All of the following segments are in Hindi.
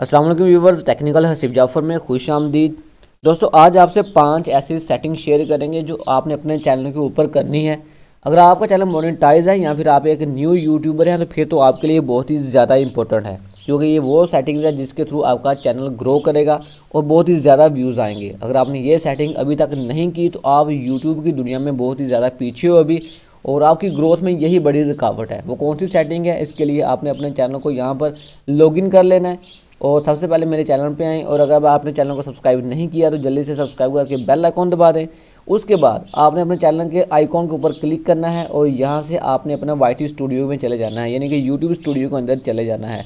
असलम व्यूवर्स टेक्निकल हसीब जाफर में खुश आमदीद दोस्तों आज आपसे पांच ऐसी सेटिंग शेयर करेंगे जो आपने अपने चैनल के ऊपर करनी है अगर आपका चैनल मोनिटाइज है या फिर आप एक न्यू यूट्यूबर हैं तो फिर तो आपके लिए बहुत ही ज़्यादा इंपॉर्टेंट है क्योंकि ये वो सेटिंग्स है जिसके थ्रू आपका चैनल ग्रो करेगा और बहुत ही ज़्यादा व्यूज़ आएंगे अगर आपने ये सेटिंग अभी तक नहीं की तो आप यूट्यूब की दुनिया में बहुत ही ज़्यादा पीछे हो अभी और आपकी ग्रोथ में यही बड़ी रुकावट है वो कौन सी सेटिंग है इसके लिए आपने अपने चैनल को यहाँ पर लॉगिन कर लेना है और सबसे पहले मेरे चैनल पे आएँ और अगर आपने चैनल को सब्सक्राइब नहीं किया तो जल्दी से सब्सक्राइब करके बेल आइकॉन दबा दें उसके बाद आपने अपने चैनल के आइकॉन के ऊपर क्लिक करना है और यहाँ से आपने अपना वाई स्टूडियो में चले जाना है यानी कि यूट्यूब स्टूडियो के अंदर चले जाना है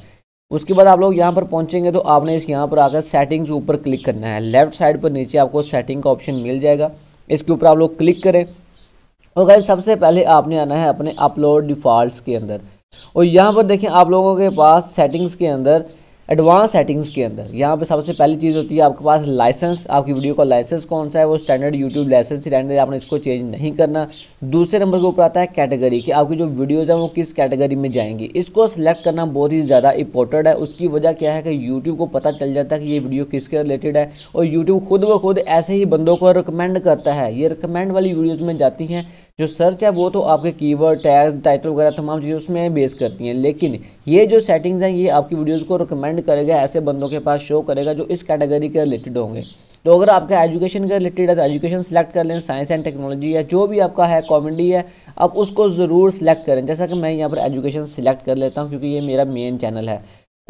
उसके बाद आप लोग यहाँ पर पहुँचेंगे तो आपने इस यहाँ पर आकर सेटिंग्स के ऊपर क्लिक करना है लेफ्ट साइड पर नीचे आपको सेटिंग का ऑप्शन मिल जाएगा इसके ऊपर आप लोग क्लिक करें और गाइस सबसे पहले आपने आना है अपने अपलोड डिफ़ॉल्ट्स के अंदर और यहाँ पर देखें आप लोगों के पास सेटिंग्स के अंदर एडवांस सेटिंग्स के अंदर यहाँ पे सबसे पहली चीज़ होती है आपके पास लाइसेंस आपकी वीडियो का लाइसेंस कौन सा है वो स्टैंडर्ड यूट्यूब लाइसेंस ही रहने आपने इसको चेंज नहीं करना दूसरे नंबर के ऊपर आता है कैटेगरी कि आपकी जो वीडियोज़ हैं वो किस कैटेगरी में जाएंगी इसको सिलेक्ट करना बहुत ही ज़्यादा इंपॉर्टेंट है उसकी वजह क्या है कि यूट्यूब को पता चल जाता है कि ये वीडियो किसके रिलेटेड है और यूट्यूब खुद ब खुद ऐसे ही बंदों को रिकमेंड करता है ये रिकमेंड वाली वीडियोज़ में जाती हैं जो सर्च है वो तो आपके कीवर्ड टैग टाइटल वगैरह तमाम चीज़ें उसमें बेस करती हैं लेकिन ये जो सेटिंग्स हैं ये आपकी वीडियोज़ को रिकमेंड करेगा ऐसे बंदों के पास शो करेगा जो इस कैटेगरी के रिलेटेड होंगे तो अगर आपका एजुकेशन के रिलेटेड है तो एजुकेशन सेलेक्ट कर लें साइंस एंड टेक्नोलॉजी या जो भी आपका है कॉमेडी है आप उसको ज़रूर सेलेक्ट करें जैसा कि मैं यहाँ पर एजुकेशन सेलेक्ट कर लेता हूँ क्योंकि ये मेरा मेन चैनल है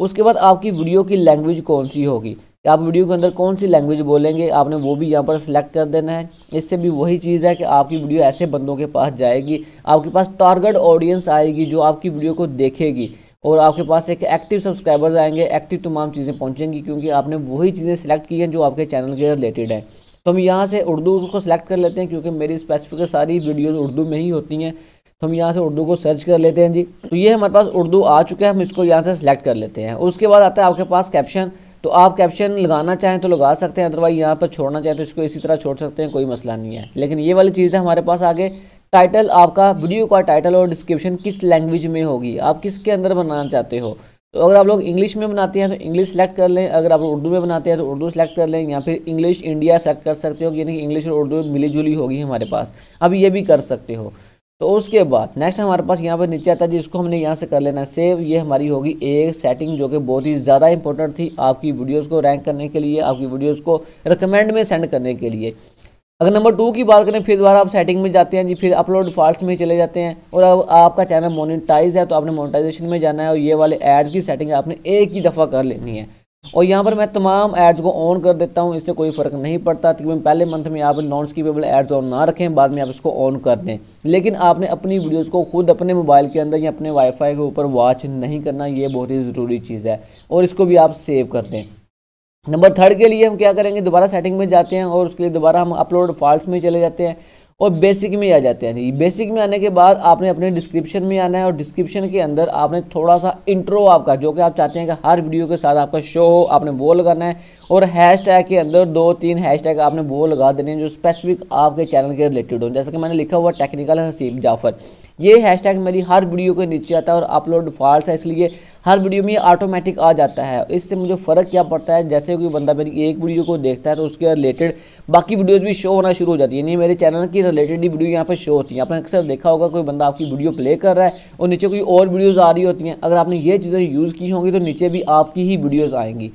उसके बाद आपकी वीडियो की लैंग्वेज कौन सी होगी कि आप वीडियो के अंदर कौन सी लैंग्वेज बोलेंगे आपने वो भी यहाँ पर सिलेक्ट कर देना है इससे भी वही चीज़ है कि आपकी वीडियो ऐसे बंदों के पास जाएगी आपके पास टारगेट ऑडियंस आएगी जो आपकी वीडियो को देखेगी और आपके पास एक एक्टिव सब्सक्राइबर्स आएंगे एक्टिव तमाम चीज़ें पहुँचेंगी क्योंकि आपने वही चीज़ें सेलेक्ट की हैं जो आपके चैनल के रिलेटेड हैं तो हम यहाँ से उर्दू को सिलेक्ट कर लेते हैं क्योंकि मेरी स्पेसिफिक सारी वीडियोज़ उर्दू में ही होती हैं तो हम यहाँ से उर्दू को सर्च कर लेते हैं जी तो ये हमारे पास उर्दू आ चुका है हम इसको यहाँ से सिलेक्ट कर लेते हैं उसके बाद आता है आपके पास कैप्शन तो आप कैप्शन लगाना चाहें तो लगा सकते हैं अदरवाइज यहाँ पर छोड़ना चाहें तो इसको इसी तरह छोड़ सकते हैं कोई मसला नहीं है लेकिन ये वाली चीज़ है हमारे पास आगे टाइटल आपका वीडियो का टाइटल और डिस्क्रिप्शन किस लैंग्वेज में होगी आप किसके अंदर बनाना चाहते हो तो अगर आप लोग इंग्लिश में बनाते हैं तो इंग्लिश सेलेक्ट कर लें अगर आप उर्दू में बनाते हैं तो उर्दू सेलेक्ट कर लें या फिर इंग्लिश इंडिया सेलेक्ट कर सकते हो यानी कि इंग्लिश और उर्दू मिली जुली होगी हमारे पास अब ये भी कर सकते हो तो उसके बाद नेक्स्ट हमारे पास यहाँ पर नीचे आता है जिसको हमने यहाँ से कर लेना है सेव ये हमारी होगी एक सेटिंग जो कि बहुत ही ज़्यादा इंपॉर्टेंट थी आपकी वीडियोस को रैंक करने के लिए आपकी वीडियोस को रिकमेंड में सेंड करने के लिए अगर नंबर टू की बात करें फिर दोबारा आप सेटिंग में जाते हैं जी फिर अपलोड फॉल्ट में चले जाते हैं और अब आपका चैनल मोनिटाइज है तो आपने मोनिटाइजेशन में जाना है और ये वाले एड की सेटिंग आपने एक ही दफ़ा कर लेनी है और यहाँ पर मैं तमाम एड्स को ऑन कर देता हूँ इससे कोई फ़र्क नहीं पड़ता क्योंकि पहले मंथ में आप नॉन स्कीपेबल एड्स ऑन ना रखें बाद में आप इसको ऑन कर दें लेकिन आपने अपनी वीडियोस को खुद अपने मोबाइल के अंदर या अपने वाईफाई के ऊपर वॉच नहीं करना ये बहुत ही ज़रूरी चीज़ है और इसको भी आप सेव कर दें नंबर थर्ड के लिए हम क्या करेंगे दोबारा सेटिंग में जाते हैं और उसके लिए दोबारा हम अपलोड फॉल्ट में चले जाते हैं और बेसिक में आ जाते हैं बेसिक में आने के बाद आपने अपने डिस्क्रिप्शन में आना है और डिस्क्रिप्शन के अंदर आपने थोड़ा सा इंट्रो आपका जो कि आप चाहते हैं कि हर वीडियो के साथ आपका शो हो आपने वो लगाना है और हैशटैग के अंदर दो तीन हैशटैग आपने वो लगा देने जो स्पेसिफिक आपके चैनल के रिलेटेड हो जैसे कि मैंने लिखा हुआ टेक्निकल हसीब जाफर ये हैश मेरी हर वीडियो के नीचे आता है और अपलोड फॉल्स है इसलिए हर वीडियो में ऑटोमेटिक आ जाता है इससे मुझे फ़र्क क्या पड़ता है जैसे कोई बंदा मेरी एक वीडियो को देखता है तो उसके रिलेटेड बाकी वीडियोज़ भी शो होना शुरू हो जाती है यानी मेरे चैनल की रिलेटेड ही वीडियो यहाँ पर शो होती है आपने अक्सर देखा होगा कोई बंदा आपकी वीडियो प्ले कर रहा है और नीचे कोई और वीडियोज़ आ रही होती हैं अगर आपने ये चीज़ें यूज़ की होंगी तो नीचे भी आपकी ही वीडियोज़ आएंगी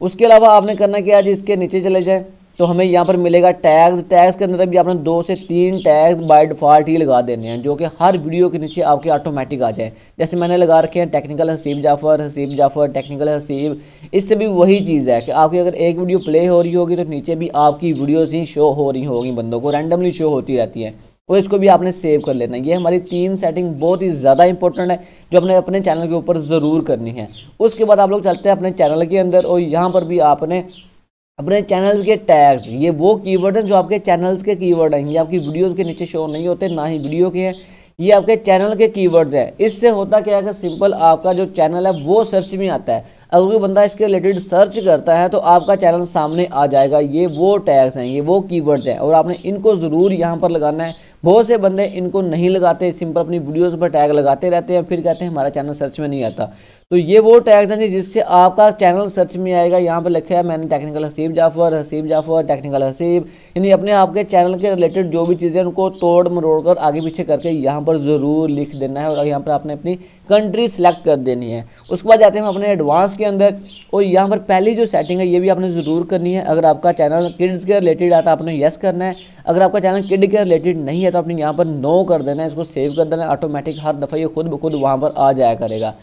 उसके अलावा आपने करना क्या है जिसके नीचे चले जाएँ तो हमें यहाँ पर मिलेगा टैग्स टैग्स के अंदर भी आपने दो से तीन टैग्स बाय डिफ़ॉल्ट ही लगा देने हैं जो कि हर वीडियो के नीचे आपके ऑटोमेटिक आ जाए जैसे मैंने लगा रखे हैं टेक्निकल हसीब जाफ़र हसीब जाफ़र टेक्निकल हसीब इससे भी वही चीज़ है कि आपकी अगर एक वीडियो प्ले हो रही होगी तो नीचे भी आपकी वीडियोज़ ही शो हो रही होगी बंदों को रैंडमली शो होती रहती है और इसको भी आपने सेव कर लेना ये हमारी तीन सेटिंग बहुत ही ज़्यादा इंपॉर्टेंट है जो अपने अपने चैनल के ऊपर ज़रूर करनी है उसके बाद आप लोग चलते हैं अपने चैनल के अंदर और यहाँ पर भी आपने अपने चैनल्स के टैग्स ये वो कीवर्ड हैं जो आपके चैनल्स के कीवर्ड हैं ये आपकी वीडियोस के नीचे शो नहीं होते ना ही वीडियो के हैं ये आपके चैनल के कीवर्ड्स हैं इससे होता क्या है कि सिंपल आपका जो चैनल है वो सर्च में आता है अगर कोई बंदा इसके रिलेटेड सर्च करता है तो आपका चैनल सामने आ जाएगा ये वो टैग्स हैं ये वो कीवर्ड्स हैं और आपने इनको ज़रूर यहाँ पर लगाना है बहुत से बंदे इनको नहीं लगाते सिंपल अपनी वीडियोज पर टैग लगाते रहते हैं फिर कहते हैं हमारा चैनल सर्च में नहीं आता तो ये वो टैग्स हैं जी जिससे आपका चैनल सर्च में आएगा यहाँ पर लिखा है मैंने टेक्निकल हसीब जाफर हसीब जाफर टेक्निकल हसीब यानी अपने आपके चैनल के रिलेटेड जो भी चीज़ें उनको तोड़ मरोड़ कर आगे पीछे करके यहाँ पर ज़रूर लिख देना है और यहाँ पर आपने अपनी कंट्री सेलेक्ट कर देनी है उसके बाद जाते हैं हम अपने एडवांस के अंदर और यहाँ पर पहली जो सेटिंग है ये भी आपने ज़रूर करनी है अगर आपका चैनल किड्स के रिलेटेड आता आपने येस करना है अगर आपका चैनल किड के रिलेटेड नहीं है तो आपने यहाँ पर नो कर देना है इसको सेव कर देना है ऑटोमेटिक हर दफ़ा ये खुद ब खुद वहाँ पर आ जाया करेगा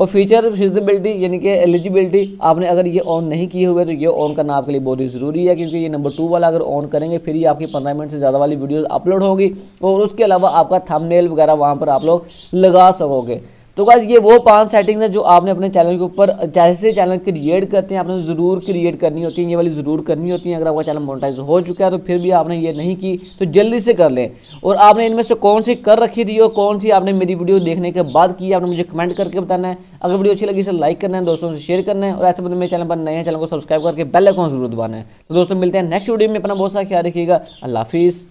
और फीचर फिजिबिलिटी यानी कि एलिजिबिलिटी आपने अगर ये ऑन नहीं किए हुए तो ये ऑन करना आपके लिए बहुत ही ज़रूरी है क्योंकि ये नंबर टू वाला अगर ऑन करेंगे फिर ही आपकी पंद्रह मिनट से ज़्यादा वाली वीडियोज़ अपलोड होगी और उसके अलावा आपका थंबनेल वगैरह वहाँ पर आप लोग लगा सकोगे तो गाइज ये वो पांच सेटिंग्स हैं जो आपने अपने चैनल के ऊपर जैसे चैनल क्रिएट करते हैं आपने ज़रूर क्रिएट करनी होती है ये वाली ज़रूर करनी होती है अगर आपका चैनल मोनिटाइज हो चुका है तो फिर भी आपने ये नहीं की तो जल्दी से कर लें और आपने इनमें से कौन सी कर रखी थी और कौन सी आपने मेरी वीडियो देखने के बाद की आपने मुझे कमेंट करके बताना है अगर वीडियो अच्छी लगी इसे लाइक करना है दोस्तों से शेयर करना है और ऐसे बंद मेरे चैनल पर नए चैनल को सब्सक्राइब करके बेल आइकॉन जरूर दबाना है तो दोस्तों मिलते हैं नेक्स्ट वीडियो में अपना बहुत सारा ख्याल रखिएगा अल्लाह हाफिज़